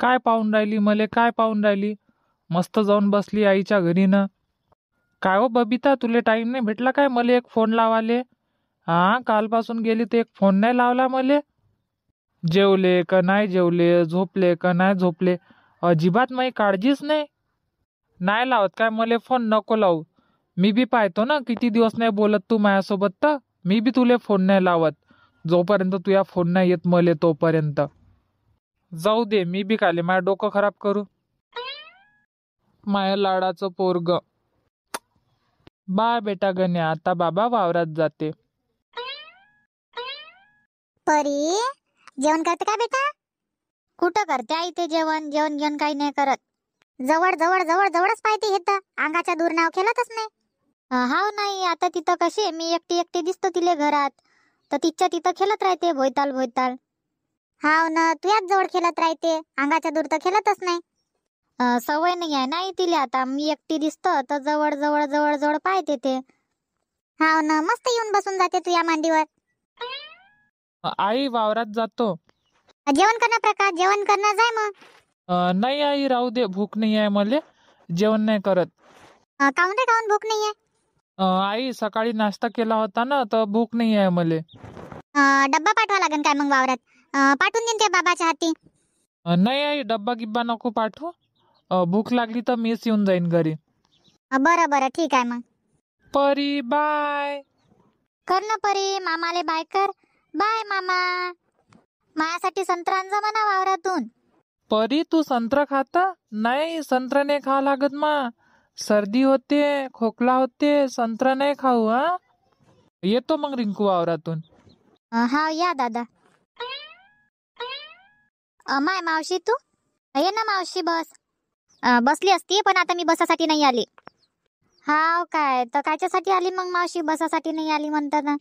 काय पाहून राहिली मले काय पाहून राहिली मस्त जाऊन बसली आईच्या घरीनं काय हो बबिता तुले टाईम नाही भेटला काय मले एक फोन लावाले हां कालपासून गेली तर एक फोन नाही लावला मले जेवले का नाही जेवले झोपले का नाही झोपले अजिबात माई काळजीच नाही नाही लावत काय मला फोन नको लावू मी बी पाहतो ना किती दिवस नाही बोलत तू माझ्यासोबत तर मी बी तुले फोन नाही लावत जोपर्यंत तुझ्या फोन नाही येत मले तोपर्यंत जाऊ दे मी बी काले माझ्या डोकं खराब करू माया लाडाचं पोरग बा बेटा गणे आता बाबा वावरात जाते परी जेवण करते का बेटा कुठं करते आई ते जेवण जेवण घेऊन काही नाही करत जवळ जवळ जवळ जवळच पाहिजे हे अंगाच्या दूर नाव खेळतच नाही हाव नाही आता तिथं कशी मी एकटी एकटी दिसतो तिले घरात तर तिच्या तिथं खेळत राहते भोयताल भोयताल हाव ना तू याच जवळ खेळत राहते अंगाच्या दूर तर खेळतच नाही सवय नाही आहे नाही तिला आता मी एकटी दिसतो तर जवळ जवळ जवळ जवळ पाहते ते हाव ना मस्त येऊन बसून जाते तू या मांडीवर आई वावरात जातो जेवण करणार प्रकाश जेवण करणार जाय मग नाही आई राहू दे भूक नाही आहे मला जेवण नाही करत अं, काहून रे काहून भूक नाही आहे आई सकाळी नाश्ता केला होता ना तर भूक नाही आहे मले डब्बा पाठवा लागेल काय मग वावरात पाठवून देईन त्या बाबाच्या हाती नाही आई डब्बा गिब्बा नको पाठवू भूक लागली तर मीच येऊन जाईन घरी बरं बरं ठीक आहे मग परी बाय कर ना परी मामाले बाय कर बाय मामा माझ्यासाठी संत्रांचा म्हणा वावरातून परी तू संत्र खाता नाही संत्र नाही खा लागत मा सर्दी होते खोकला होते संत्र नाही खाऊ हा येतो मग रिंकू वावरातून हा या दादा माय मावशी तू ये ना मावशी बस बसली असती पण आता मी बसासाठी नाही आली हाव काय तर कायच्यासाठी आली मग मावशी बसासाठी नाही आली म्हणतात ना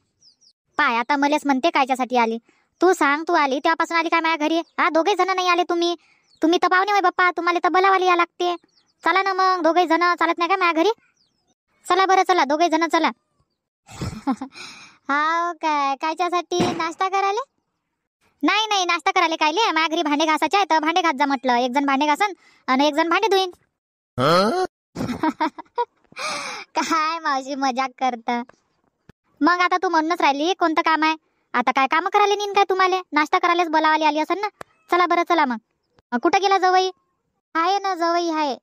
पाय आता मलेच म्हणते कायच्यासाठी आली तू सांग तू आली तेव्हापासून आली काय माझ्या घरी हा दोघे जण नाही आले तुम्ही तुम्ही तर पाहुणे होय बाप्पा तुम्हाला तर या लागते चला ना मग दोघे जण चालत नाही का माझ्या घरी चला बरं चला दोघे जण चला हा काय कायच्यासाठी नाश्ता करायला नाही नाही नाश्ता करायला काय ले माझ्या घरी भांडे घासायचे आहे तर भांडे घास जा म्हटलं एक जण भांडे घासन आणि एक जण भांडे धुईन काय मावशी मजाक करत मग आता तू म्हणूनच राहिली कोणतं काम आहे आता काय काम करायला नीन काय तुम्हाला नाश्ता करायलाच बोलावाली आली असेल ना चला बरं चला मग कुठं गेला जवई आहे ना जवई आहे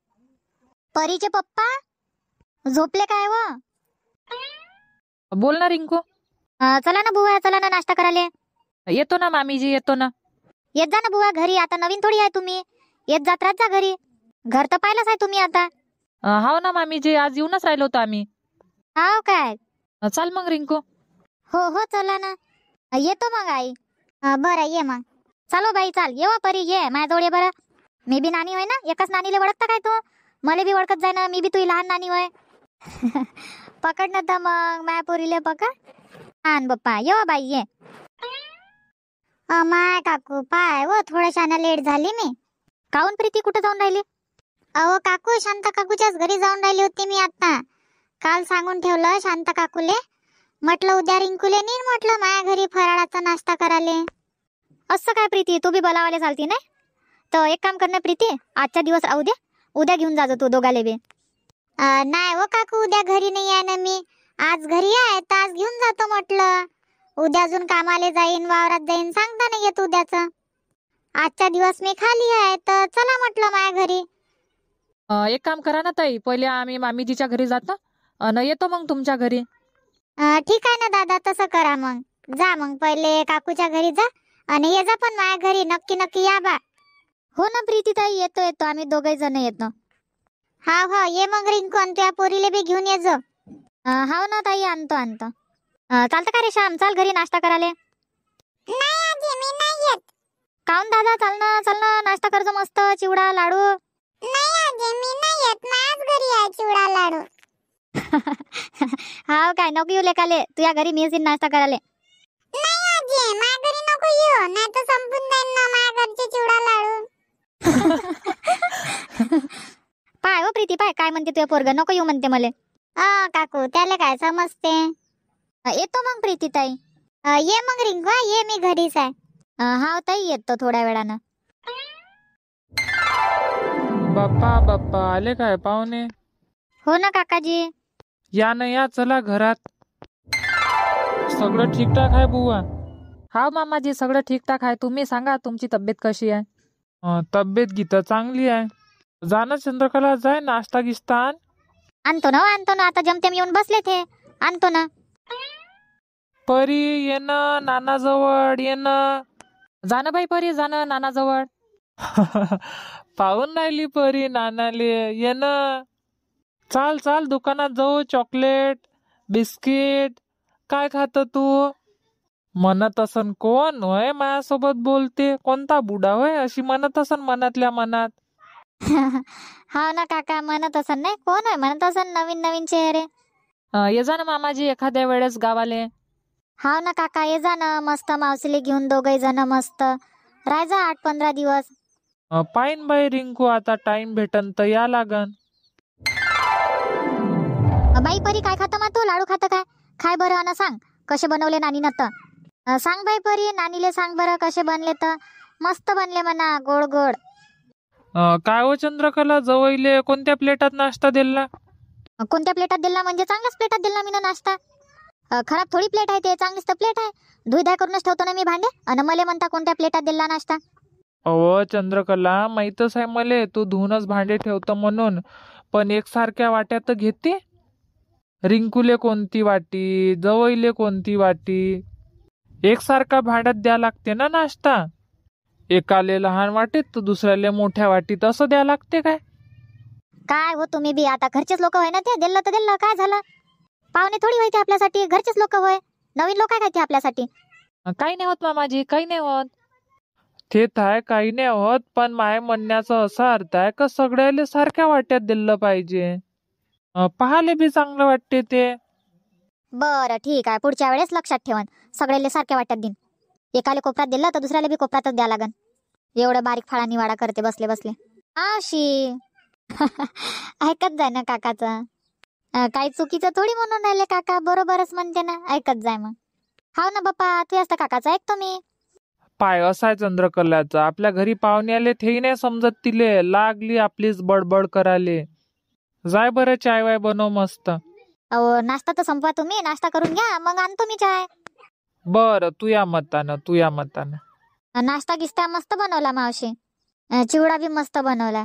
परीचे पप्पा झोपले काय व बोल ना रिंकू चला ना बुवा चला ना नाश्ता करायला येतो ना मामीजी येतो ना येत जा ना बुवा घरी आता नवीन थोडी आहे तुम्ही येत जात राहत जा घरी घर तर पाहिलंच आहे तुम्ही आता हो हाव ना मामीजी आज येऊनच राहिलो होतो आम्ही हाव काय चाल मग रिंकू हो हो चला ना येतो मग आई बरं ये मग चालो बाई चाल ये वा परी ये माझ्याजवळ ये बरं मी बी नानी होय ना एकाच नानीला ओळखता काय तू मला बी ओळखत जाय ना मी बी तुझी लहान नानी होय पकड ना तर मग माया पोरीले पकड आण बाप्पा ये वा बाई ये माय काकू पाय व थोड्याशा लेट झाली मी काऊन प्रीती कुठे जाऊन राहिली अहो काकू शांता काकूच्याच घरी जाऊन राहिली होती मी आता काल सांगून ठेवलं शांता काकूले म्हटलं उद्या रिंकूले नी म्हटलं माया घरी फराळाचा नाश्ता कराले असं काय प्रीती तू बी बोलावाले चालती नाही तर एक काम कर ना प्रीती आजचा दिवस राहू दे उद्या घेऊन जातो तू दोघाले बी नाही हो काकू उद्या घरी नाही आहे ना मी आज घरी आहे तर आज घेऊन जातो म्हटलं उद्या अजून कामाले जाईन वावरात जाईन सांगता नाही येत उद्याचं आजचा दिवस मी खाली आहे तर चला म्हटलं माझ्या घरी एक काम करा ना ताई पहिले आम्ही मामीजीच्या घरी जातो आणि येतो मग तुमच्या घरी ठीक आहे ना दादा तसं करा मग जा मग पहिले काकूच्या घरी जा आणि ये जा पण माझ्या घरी नक्की नक्की या बा हो ना प्रीती ताई येतो येतो आम्ही दोघे जण येतो हा हा ये मग रिंकू आणतो या पोरीले बी घेऊन ये जो हा ना ताई आणतो आणतो चालतं का रे श्याम चाल घरी नाश्ता कराले काऊन दादा चाल ना चाल ना नाश्ता करजो मस्त चिवडा लाडू हाव काय नको येऊ लेकाले तुझ्या घरी मी येईन नाश्ता कराले पाय हो प्रीती पाय काय म्हणते तुझ्या पोरग नको येऊ म्हणते मले आ काकू त्याला काय समजते येतो मग ताई ये मग रिंगवा ये मी घरीच आहे हा ताई येतो थोड्या वेळानं बाप्पा बाप्पा आले काय पाहुणे हो ना काकाजी या ना या चला घरात सगळं ठीकठाक आहे बुवा हा मामाजी सगळं ठीकठाक आहे तुम्ही सांगा तुमची तब्येत कशी आहे तब्येत गीता चांगली आहे जान चंद्रकला जाय नाश्ता गिस्ता आणतो ना हो, आणतो ना आता जमते येऊन बसले ते आणतो ना परी येणं नानाजवळ येणं जाणं बाई परी जाणं नानाजवळ पाहून राहिली परी नानाले येणं चाल चाल दुकानात जाऊ चॉकलेट बिस्किट काय खात तू म्हणत असन कोण होय माझ्यासोबत बोलते कोणता बुडा होय अशी म्हणत असन मनातल्या मनात हा ना काका म्हणत असन नाही कोण आहे म्हणत असन नवीन नवीन चेहरे ये जा ना मामाजी एखाद्या वेळेस गावाले हाव ना काका ये जा ना मस्त मावशीले घेऊन दोघे जण मस्त राहायचा आठ पंधरा दिवस पाहीन रिंकू आता टाइम भेटन तर या लागन बाई परी काय खातं मा तू लाडू खात काय खाय बरं अन सांग कसे बनवले नानी तर सांग बाई परी नानीले सांग बरं कसे बनले तर मस्त बनले म्हणा गोड गोड काय हो चंद्रकला जवळले कोणत्या प्लेटात नाश्ता दिला कोणत्या प्लेटात दिला म्हणजे चांगल्याच प्लेटात दिला मी नाश्ता खराब थोडी प्लेट आहे ते चांगलीच तर प्लेट आहे धुई धाय करूनच ठेवतो ना मी भांडे आणि मला म्हणता कोणत्या प्लेटात दिला नाश्ता अव चंद्रकला माहीतच आहे मले तू धुवूनच भांडे ठेवतो म्हणून पण एकसारख्या वाट्या तर घेते रिंकूले कोणती वाटी जवईले कोणती वाटी एकसारखा भांड्यात द्या लागते ना नाश्ता एकाले लहान वाटीत तर दुसऱ्याले मोठ्या वाटीत असं द्या लागते काय काय हो तुम्ही बी आता घरचेच लोक आहे ना ते दिलं तर दिलं काय झालं पाहुणे थोडी व्हायचे आपल्यासाठी घरचेच लोक होय नवीन लोक आहे काय आपल्यासाठी काही नाही होत मामाजी काही नाही होत ते थाय काही नाही होत पण माय म्हणण्याचं असा अर्थ आहे का सगळ्याला सारख्या वाट्यात दिलं पाहिजे पाहाले बी चांगलं वाटते ते बरं ठीक आहे पुढच्या वेळेस लक्षात ठेवन सगळ्याले सारख्या वाटत दिन एकाले कोपऱ्यात दिलं तर दुसऱ्याला बी कोपऱ्यातच द्या लागन एवढं बारीक फाळा निवाडा करते बसले बसले आशी ऐकत जाय ना काकाचं काय चुकीचं थोडी म्हणून राहिले काका बरोबरच म्हणते ना ऐकत जाय मग हाव ना बाप्पा तू असता काकाचा ऐकतो मी पाय असाय चंद्रकलाचं आपल्या घरी पाहुणे आले थे नाही समजत तिले लागली आपलीच बडबड कराले जाय बरं चाय वाय बनव मस्त अहो नाश्ता तर संपवा तुम्ही नाश्ता करून घ्या मग आणतो मी चाय बर तू या मतानं तू या मतानं नाश्ता गिस्ता मस्त बनवला मावशी चिवडा बी मस्त बनवला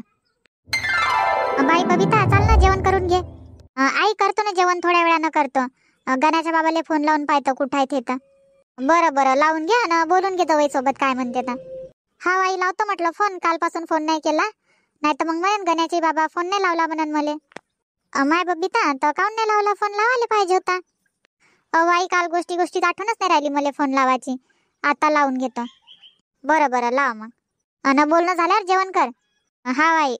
बाई बबिता चाल ना जेवण करून घे आई करतो ना जेवण थोड्या वेळानं करतो गणाच्या बाबाला फोन लावून पाहतो कुठं आहे ते बरं बरं लावून घ्या ना बोलून घेतो वाई सोबत काय म्हणते तर हा आई लावतो म्हटलं फोन कालपासून फोन नाही केला नाही तर मग म्हणेन गण्याची बाबा फोन नाही लावला म्हणून मले माय बबीता तर काऊन नाही लावला फोन लावायला पाहिजे होता अहो आई काल गोष्टी गोष्टी आठवणच नाही राहिली मला फोन लावायची आता लावून घेतो बरं बरं लाव मग अन बोलणं झाल्यावर जेवण कर हा आई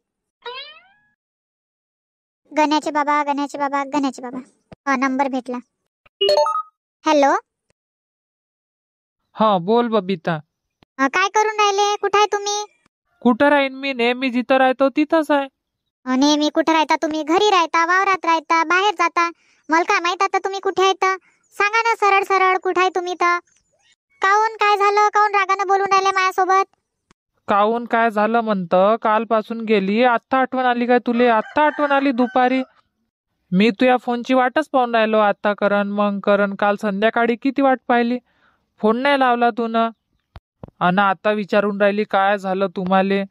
गण्याचे बाबा गण्याचे बाबा गण्याचे बाबा हा नंबर भेटला हॅलो हा बोल बबिता काय करून राहिले कुठे आहे तुम्ही कुठं राहीन मी नेहमी जिथं राहतो तिथंच आहे नेहमी कुठे राहता तुम्ही घरी राहता वावरात राहता बाहेर जाता मला काय माहित आता तुम्ही कुठे आहे सांगा ना सरळ सरळ कुठे आहे तुम्ही तर काऊन काय झालं काऊन रागानं बोलून राहिले माझ्यासोबत काऊन काय झालं म्हणत कालपासून गेली आत्ता आठवण आली काय तुले आत्ता आठवण आली दुपारी मी तुझ्या फोनची वाटच पाहून राहिलो आत्ता करण मग करण काल संध्याकाळी किती वाट पाहिली फोन नाही लावला तू ना अन आता विचारून राहिली काय झालं तुम्हाला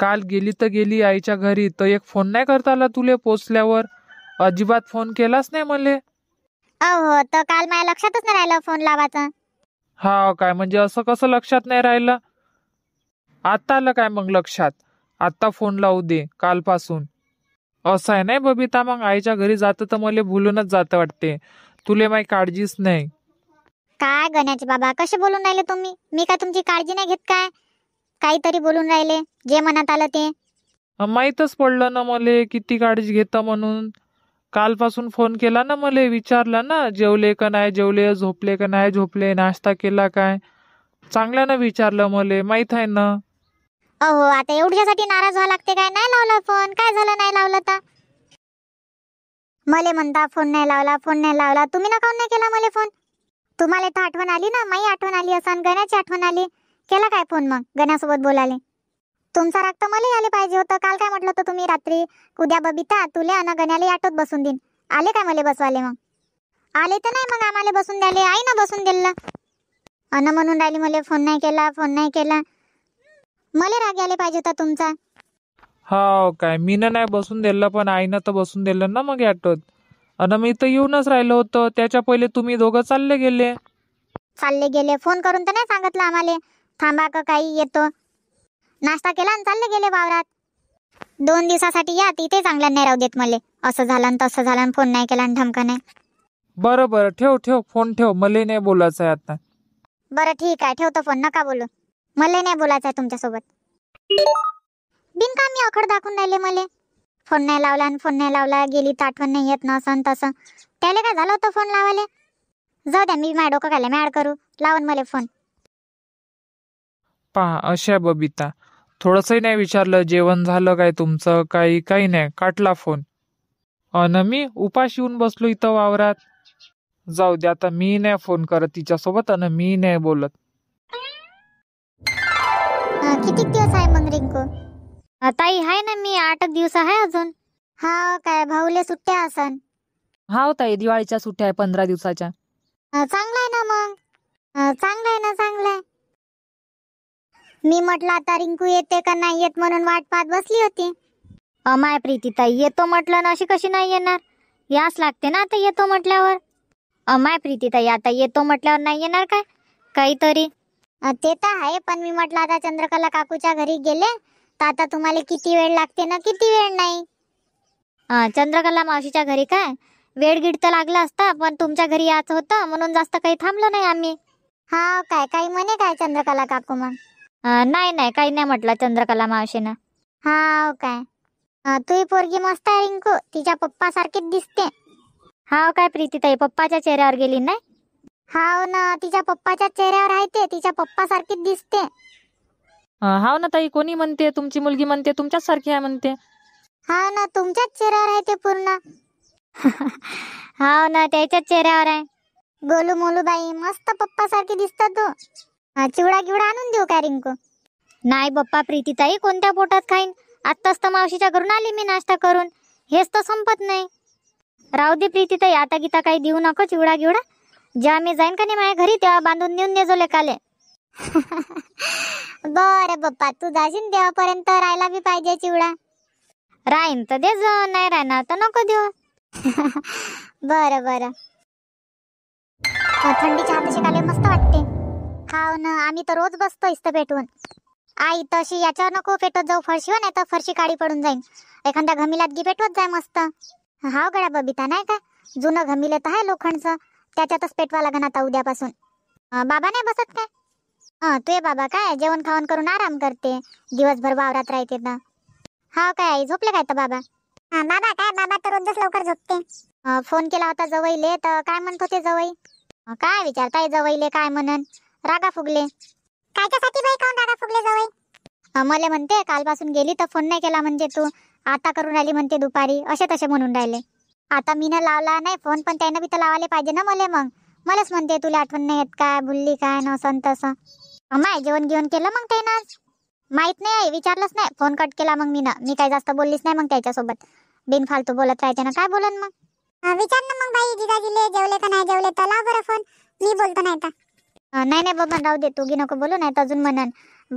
काल गेली तर गेली आईच्या घरी तर एक फोन नाही करता आला तुले पोचल्यावर अजिबात फोन केलाच नाही मले काल माझ्या लक्षातच नाही राहिलं फोन लावायचं हा काय म्हणजे असं कसं लक्षात नाही राहिलं आत्ता आलं काय मग लक्षात आत्ता फोन लावू दे कालपासून असं आहे नाही बबिता मग आईच्या घरी जातं तर मला भुलूनच जातं वाटते तुले माही काळजीच नाही काय गण्याचे बाबा कसे बोलून राहिले तुम्ही मी काय तुमची काळजी नाही घेत काय काहीतरी बोलून राहिले जे मनात आलं ते माहीतच पडलं ना मले किती काळजी घेत म्हणून कालपासून फोन केला ना मले विचारला ना जेवले का नाही जेवले झोपले का नाही झोपले नाश्ता केला काय चांगल्यानं विचारलं मले माहीत आहे ना अहो आता एवढ्यासाठी नाराज व्हा लागते काय नाही लावला फोन काय झालं नाही लावलं तर मले म्हणता फोन नाही लावला फोन नाही लावला तुम्ही ना काऊन नाही केला मला फोन तुम्हाला तर आठवण आली ना माई आठवण आली असन गण्याची आठवण आली केला काय फोन मग गण्यासोबत बोलाले तुमचा राग तर मला आले पाहिजे होतं काल काय म्हटलं होतं तुम्ही रात्री उद्या बबिता तुले आणि गण्याला आठवत बसून देईन आले काय मले बसवाले मग आले तर नाही मग आम्हाला बसून द्याले आई ना बसून दिलं अन म्हणून राहिली मला फोन नाही केला फोन नाही केला मला राग आले पाहिजे होता तुमचा हा काय मीनं नाही बसून दिलं पण आईनं तर बसून दिलं ना मग ऑटोत आणि मी तर येऊनच राहिलो होतो त्याच्या पहिले तुम्ही दोघं चालले गेले चालले गेले फोन करून तर नाही सांगितलं आम्हाला थांबा का काही येतो नाश्ता केला आणि चालले गेले वावरात दोन दिवसासाठी या तिथे चांगल्या नाही राहू देत मला असं झालं तसं झालं फोन नाही केला आणि धमका नाही बरं बरं ठेव ठेव फोन ठेव मला नाही बोलायचं आता बरं ठीक आहे ठेवतो फोन नका बोलू मला नाही बोलायचं आहे तुमच्यासोबत बिनकामी अखड दाखवून राहिले मला फोन नाही लावला आणि फोन नाही लावला गेली तर आठवण नाही येत नसन तसं त्याला काय झालं होतं फोन लावाले जाऊ द्या मी माझ्या डोकं मॅड करू लावून मला फोन पहा अशा बबिता थोडंसही नाही विचारलं जेवण झालं काय तुमचं काही काही नाही काटला फोन अन मी उपाशी येऊन बसलो इथं वावरात जाऊ द्या आता मी नाही फोन करत तिच्यासोबत अन मी नाही बोलत किती दिवस आहे मग रिंकू ताई आहे ना मी आठ दिवस आहे अजून हा काय भाऊले सुट्ट्या असन हाव ताई दिवाळीच्या सुट्ट्या आहे पंधरा दिवसाच्या चांगला आहे ना मग चांगला आहे ना चांगला मी म्हटलं आता रिंकू येते का नाही येत म्हणून वाट पाहत बसली होती माय प्रीती ताई येतो म्हटलं ना अशी कशी नाही येणार यास लागते ना आता येतो म्हटल्यावर माय प्रीती ताई आता येतो म्हटल्यावर नाही येणार काय काहीतरी ते तर आहे पण मी म्हटलं आता चंद्रकला काकूच्या घरी गेले तर आता तुम्हाला किती वेळ लागते ना किती वेळ नाही चंद्रकला मावशीच्या घरी काय वेळ गिडत तर लागला असता पण तुमच्या घरी यायचं होतं म्हणून जास्त काही थांबलो नाही आम्ही हा काय काही म्हणे काय चंद्रकला काकू मग नाही नाही काही नाही म्हटलं चंद्रकला मावशीनं हा हो काय तू पोरगी मस्त आहे रिंकू तिच्या पप्पा सारखीच दिसते हा हो काय प्रीतीताई पप्पाच्या चेहऱ्यावर गेली नाही हाव ना तिच्या पप्पाच्या चेहऱ्यावर आहे ते तिच्या पप्पा सारखीच दिसते हाव ना ताई कोणी म्हणते तुमची मुलगी म्हणते तुमच्याच सारखी आहे म्हणते हाव ना तुमच्याच चेहऱ्यावर आहे ते पूर्ण हाव ना त्याच्याच चेहऱ्यावर आहे गोलू मोलू बाई मस्त पप्पा सारखी दिसतात तू चिवडा गिवडा आणून देऊ का रिंकू नाही प्रीती ताई कोणत्या पोटात खाईन आत्ताच तर मावशीच्या घरून आली मी नाश्ता करून हेच तर संपत नाही राहू दे ताई आता गीता काही देऊ नको चिवडा गिवडा जेव्हा मी जाईन का नाही माझ्या घरी तेव्हा बांधून नेऊन नेजो लेकाले बर बप्पा तू जाशील देवापर्यंत राहायला बी पाहिजे चिवडा राहीन तर देज नाही राहणार तर नको देऊ बर बर छान तशी काले मस्त वाटते हाव ना आम्ही तर रोज बसतो इस्त पेटवून आई तशी याच्यावर नको पेटत जाऊ फरशीवर नाही तर फरशी काळी पडून जाईन एखाद्या घमिलात गी पेटवत जाय मस्त हाव गडा बबिता नाही का जुनं घमिले तर आहे लोखंडचं त्याच्यातच पेटवा लागण आता उद्यापासून बाबा नाही बसत काय हां तुझे बाबा काय जेवण खावण करून आराम करते दिवसभर वावरात राहते ना हा काय आई झोपले काय तर बाबा बाबा काय बाबा तर रोजच लवकर झोपते फोन केला होता जवईले तर काय म्हणत होते जवई काय विचारताय जवईले काय म्हणन रागा फुगले कायच्यासाठी बाई काऊन रागा फुगले जवई मला म्हणते कालपासून गेली तर फोन नाही केला म्हणजे तू आता करून आली म्हणते दुपारी असे तसे म्हणून राहिले आता मी ना लावला नाही फोन पण त्यानं बी तर लावायला पाहिजे ना मला मग मलाच म्हणते तुला आठवण नाही येत काय बोलली काय नसन तसं माय जेवण घेऊन केलं मग त्यानं माहित नाही आहे विचारलंच नाही फोन कट केला मग मी ना मी काय जास्त बोललीच नाही मग त्याच्यासोबत बिनफालतू बोलत राहायचे ना काय बोलन मग विचार ना मग बाई जिजाजीले जेवले का नाही जेवले तर लाव बरं फोन मी बोलतो नाही तर नाही नाही बाबा राहू दे गी नको बोलू नाही तर अजून म्हणन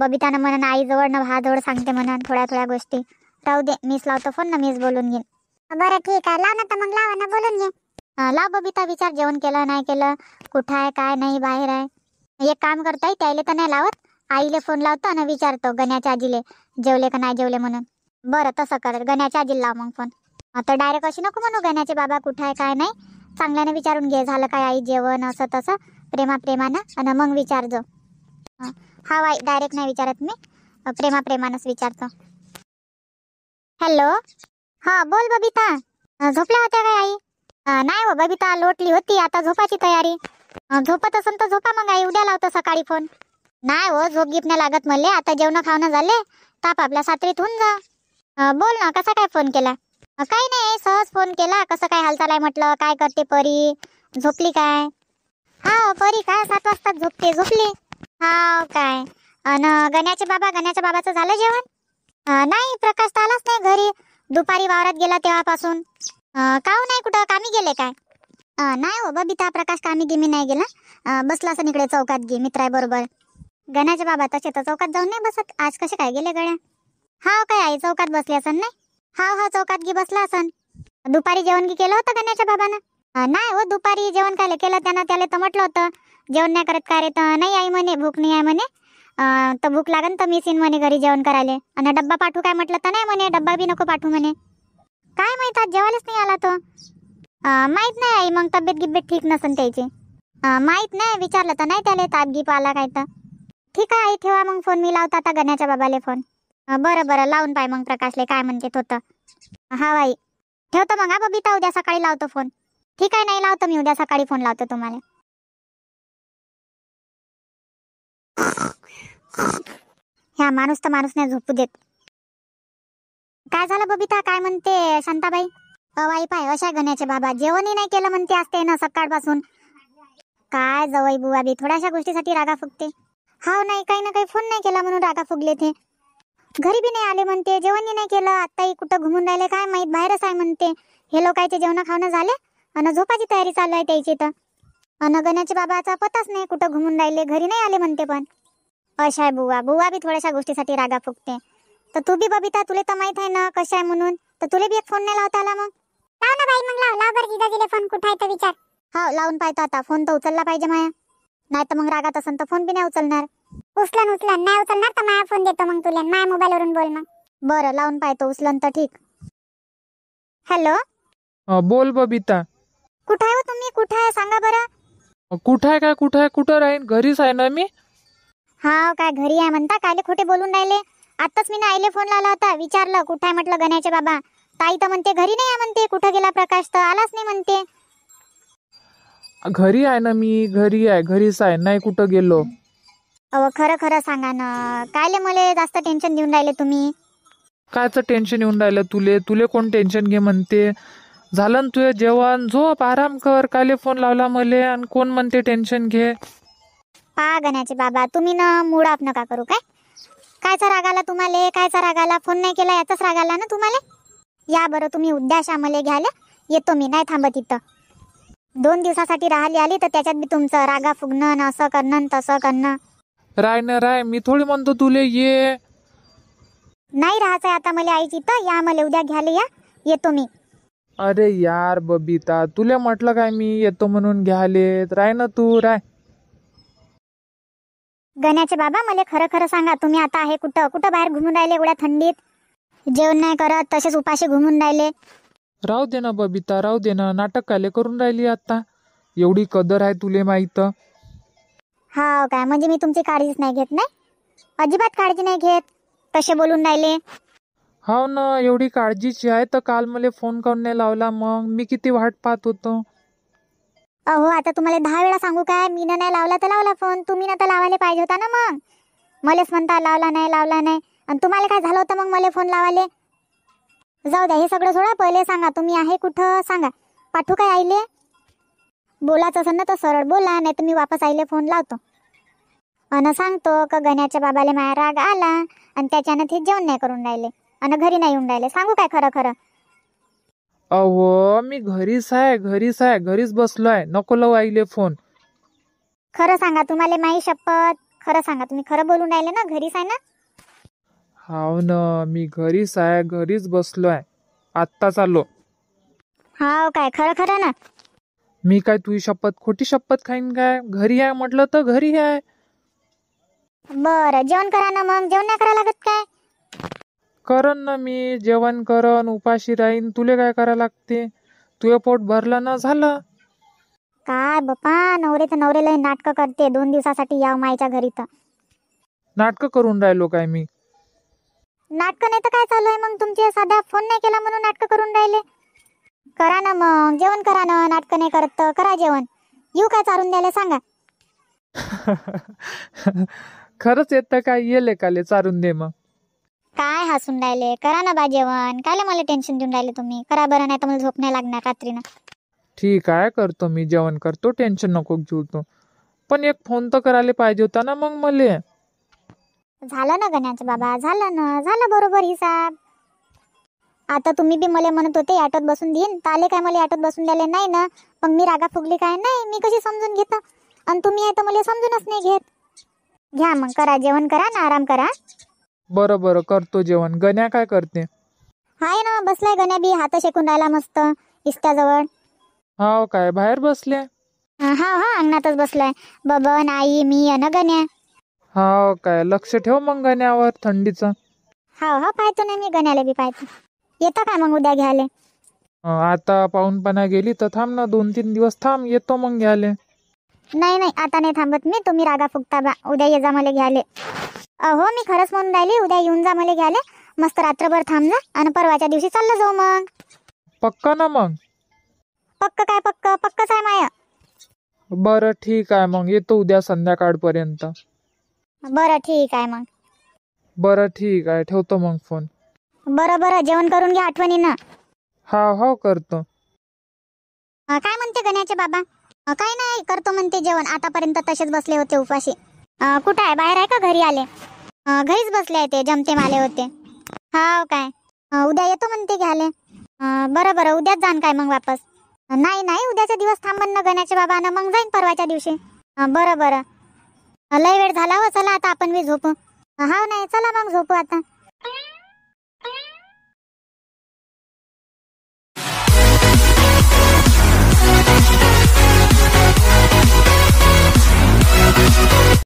बबितानं म्हणन आईजवळ ना भाजवळ सांगते म्हणन थोड्या थोड्या गोष्टी राहू दे मीच लावतो फोन ना मीच बोलून घेईन बरं ठीक आहे लाव ना तर मग लावा ना बोलून घे लाव बबिता विचार जेवण केलं नाही केलं कुठं आहे काय नाही बाहेर आहे एक काम करताय त्याले तर नाही लावत आईले फोन लावतो आणि विचारतो गण्याच्या आजीले जेवले का नाही जेवले म्हणून बरं तसं कर गण्याच्या आजीला लाव मग फोन आता डायरेक्ट अशी नको म्हणू गण्याचे बाबा कुठं आहे काय नाही चांगल्याने विचारून घे झालं काय आई जेवण असं तसं प्रेमा प्रेमानं आणि मग विचार जो हा आई डायरेक्ट नाही विचारत मी प्रेमा प्रेमानंच विचारतो हॅलो हा बोल बबिता झोपल्या होत्या काय आई नाही हो बबिता लोटली होती आता झोपाची तयारी झोपत असन तर झोपा मग आई उद्या लावतो सकाळी फोन नाही हो झोप गिपण्या लागत म्हणले आता जेवण खावणं झाले ताप आपल्या सात्रीत होऊन जा बोल ना कसा काय फोन केला काही नाही सहज फोन केला कसं काय हालचाल आहे म्हटलं काय करते परी झोपली काय हा हो, परी काय सात वाजता झोपते झोपली हा काय अन गण्याचे बाबा गण्याच्या बाबाचं झालं जेवण नाही प्रकाश तर आलाच नाही घरी दुपारी वावरात गेला तेव्हापासून काव नाही कुठं कामी गेले काय नाही हो बबिता प्रकाश कामी गिमी नाही गेला बसला असं इकडे चौकात गे मित्राबरोबर गण्याच्या बाबा तसे तर चौकात जाऊन नाही बसत आज कसे काय गेले गण्या हा काय आई चौकात बसले असन नाही हा हा चौकात गी बसला असन दुपारी जेवण की केलं होतं गण्याच्या बाबानं नाही हो दुपारी जेवण काय केलं त्यानं त्याला तर म्हटलं होतं जेवण नाही करत काय रे तर नाही आई म्हणे भूक नाही आहे म्हणे तर भूक लागन तर मी सीन म्हणे घरी जेवण करायला आणि डब्बा पाठवू काय म्हटलं तर नाही म्हणे डब्बा बी नको पाठवू म्हणे काय माहीत आज जेवायलाच नाही आला तो माहीत नाही आई मग तब्येत गिब्येत ठीक नसन त्याची माहीत नाही विचारलं तर नाही त्याला ताप गिप आला काय तर ठीक आहे आई ठेवा मग फोन मी लावता आता गण्याच्या बाबाला फोन बरं बरं लावून पाय मग प्रकाशले काय म्हणते तो तर हा आई ठेवतो मग हा बबिता उद्या सकाळी लावतो फोन ठीक आहे नाही लावतो मी उद्या सकाळी फोन लावतो तुम्हाला ह्या माणूस तर माणूस नाही झोपू देत काय झालं बबिता काय म्हणते शांताबाई अवाई पाय अशा गण्याचे बाबा जेवण नाही केलं म्हणते असते ना सकाळपासून काय जवळ बुवा बी थोड्याशा गोष्टीसाठी रागा फुगते हा नाही काही ना काही फोन नाही केला म्हणून रागा फुगले ते घरी बी नाही आले म्हणते जेवणही नाही केलं आताही कुठं घुमून राहिले काय माहीत बाहेरच आहे म्हणते हे लोकांचे जेवण खावणं झाले अन झोपाची तयारी चालू आहे त्याची तर अन गण्याचे बाबाचा पताच नाही कुठं घुमून राहिले घरी नाही आले म्हणते पण अशा आहे बुवा बुवा बी थोड्याशा गोष्टीसाठी रागा फुकते तर तू बी बबिता तुला तर माहित आहे ना कशा आहे म्हणून तर तुला बी एक फोन नाही लावता आला मग लाव ना बाई मग लाव लाव जिजा जिजाजीला फोन कुठं आहे तर विचार हो लावून पाहतो आता फोन तर उचलला पाहिजे माया नाही तर मग रागात असन तर फोन बी नाही उचलणार उचलन उचलन नाही उचलणार तर माया फोन देतो मग तुला माया मोबाईलवरून बोल मग बरं लावून पाहतो उचलन तर ठीक हॅलो बोल बबिता कुठे आहे हो तुम्ही कुठे आहे सांगा बरं कुठं आहे काय कुठं आहे कुठं राहीन घरीच आहे ना मी हाव काय घरी आहे म्हणता कायले खोटे बोलून राहिले आत्ताच मी ना आईले फोन लावला होता विचारलं कुठे आहे म्हटलं गण्याचे बाबा ताई तर म्हणते घरी नाही म्हणते कुठं गेला प्रकाश तर आलाच नाही म्हणते घरी आहे ना मी घरी आहे घरीच आहे नाही कुठं गेलो अहो खरं खरं सांगा ना कायले मला जास्त टेन्शन देऊन राहिले तुम्ही कायचं टेन्शन येऊन राहिलं तुले तुले कोण टेन्शन घे म्हणते झालं ना तुझे जेवण झोप आराम कर कायले फोन लावला मले आणि कोण म्हणते टेन्शन घे पा गण्याचे बाबा तुम्ही ना मूड आप नका करू काय कायचा रागाला तुम्हाला कायचा रागाला फोन नाही केला याचाच रागाला ना तुम्हाला या बरं तुम्ही उद्या श्यामले घ्यायला येतो मी नाही थांबत इथं दोन दिवसासाठी राहिली आली तर त्याच्यात बी तुमचं रागा फुगणं असं करणं तसं करणं राय ना राय मी थोडी म्हणतो तुले ये नाही राहायचं आता मला आई इथं या मला उद्या घ्यायला या येतो मी अरे यार बबीता तुला म्हटलं काय मी येतो म्हणून घ्याले राय ना तू राय गण्याचे बाबा मला खरं खरं सांगा तुम्ही आता आहे कुठं कुठं बाहेर घुमून राहिले एवढ्या थंडीत जेवण नाही करत तसेच उपाशी घुमून राहिले राहू दे ना बबिता राहू दे ना नाटक काले करून राहिली आता एवढी कदर आहे तुले माहित हा काय म्हणजे मी तुमची काळजीच नाही घेत नाही अजिबात काळजी नाही घेत तसे बोलून राहिले हो ना एवढी काळजीची आहे तर काल मला फोन करून नाही लावला मग मी किती वाट पाहत होतो अहो आता तुम्हाला दहा वेळा सांगू काय मी नाही लावला तर लावला फोन तुम्ही ना तर लावायला पाहिजे होता ना मग मलेच म्हणता लावला नाही लावला नाही आणि तुम्हाला काय झालं होतं मग मला फोन लावाले जाऊ द्या हे सगळं सोडा पहिले सांगा तुम्ही आहे कुठं सांगा पाठू काय आईले बोलायचं असं ना तर सरळ बोला नाही तुम्ही वापस आईले फोन लावतो अन सांगतो का गण्याच्या बाबाला माया राग आला आणि त्याच्यानं ते जेवण नाही करून राहिले अन घरी नाही येऊन राहिले सांगू काय खरं खरं अहो मी घरीच आहे घरीच आहे घरीच बसलो आहे नको लव आईले फोन खरं सांगा तुम्हाला माही शपथ खरं सांगा तुम्ही खरं बोलून राहिले ना घरीच आहे ना हाव न मी घरीच आहे घरीच बसलो आहे आत्ताच आलो हाव काय खरं खरं ना मी काय तुझी शपथ खोटी शपथ खाईन काय घरी आहे म्हटलं तर घरी आहे बरं जेवण करा ना मग जेवण नाही करा लागत काय करन ना मी जेवण करन उपाशी राहीन तुले काय करा लागते तुझे पोट भरलं ना झालं काय बापा नवरे तर नवरेला नाटक करते दोन दिवसासाठी या मायच्या घरी तर नाटक करून राहिलो काय मी नाटकं नाही तर काय चालू आहे मग तुमचे साधा फोन नाही केला म्हणून नाटक करून राहिले करा ना मग जेवण करा ना नाटकं नाही करत करा जेवण येऊ काय चारून द्यायला सांगा खरंच येतं काय येले काले चारून दे मग काय हसून राहिले करा ना बा जेवण काय मला टेन्शन देऊन राहिले तुम्ही करा बरं नाही तर मला झोप नाही लागणार रात्रीनं ठीक आहे करतो मी जेवण करतो टेन्शन नको घेऊ पण एक फोन तर करायला पाहिजे होता ना मग मले झालं ना गण्याच बाबा झालं ना झालं बरोबर हिसाब आता तुम्ही बी मला म्हणत होते ऑटोत बसून देईन तर काय मला ऑटोत बसून द्यायला नाही ना मग मी रागा फुगली काय नाही मी कशी समजून घेत आणि तुम्ही आहे तर मला समजूनच नाही घेत घ्या मग करा जेवण करा ना आराम करा बरं बरं करतो जेवण गण्या काय करते हाय ना बसलाय गण्या बी हात शेकून राहिला मस्त जवळ हाव काय बाहेर बसले हा हा अंगणातच बसलाय बबन आई मी अन गण्या हाव काय लक्ष ठेव मग गण्यावर थंडीचं हा हा पाहतो ना मी गण्याला बी पाहतो येता काय मग उद्या घ्यायला आता पाहून गेली तर थांब ना दोन तीन दिवस थांब येतो मग घ्यायला नाही नाही आता नाही थांबत मी तुम्ही रागा फुगता बा उद्या ये जा मला घ्याले अहो मी खरंच म्हणून राहिली उद्या येऊन जा मला घ्याले मस्त रात्रभर थांब जा आणि परवाच्या दिवशी चाललं जाऊ मग पक्क ना मग पक्क काय पक्क पक्कच आहे माया बर ठीक आहे मग येतो उद्या संध्याकाळपर्यंत बरं ठीक आहे मग बरं ठीक आहे ठेवतो मग फोन बरं बरं जेवण करून घ्या ना हा हो करतो काय म्हणते गण्याचे बाबा काय नाही करतो म्हणते जेवण आतापर्यंत तसेच बसले होते उपाशी कुठं आहे बाहेर आहे का घरी आले घरीच बसले आहे ते जमते माले होते हा काय उद्या येतो म्हणते घ्याले बरं बरं उद्याच जाण काय मग वापस नाही नाही उद्याचा दिवस थांबन ना गण्याच्या बाबानं मग जाईन परवाच्या दिवशी बरं बरं लय वेळ झाला हो चला आता आपण बी झोपू हाव नाही चला मग झोपू आता